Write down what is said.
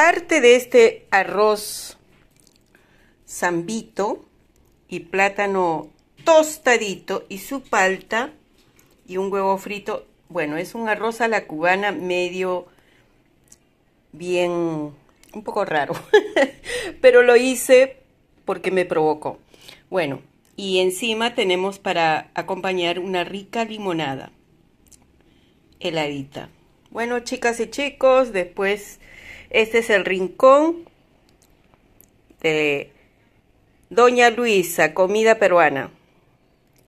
Parte de este arroz zambito y plátano tostadito y su palta y un huevo frito, bueno, es un arroz a la cubana medio bien, un poco raro, pero lo hice porque me provocó. Bueno, y encima tenemos para acompañar una rica limonada heladita. Bueno, chicas y chicos, después este es el rincón de Doña Luisa, comida peruana.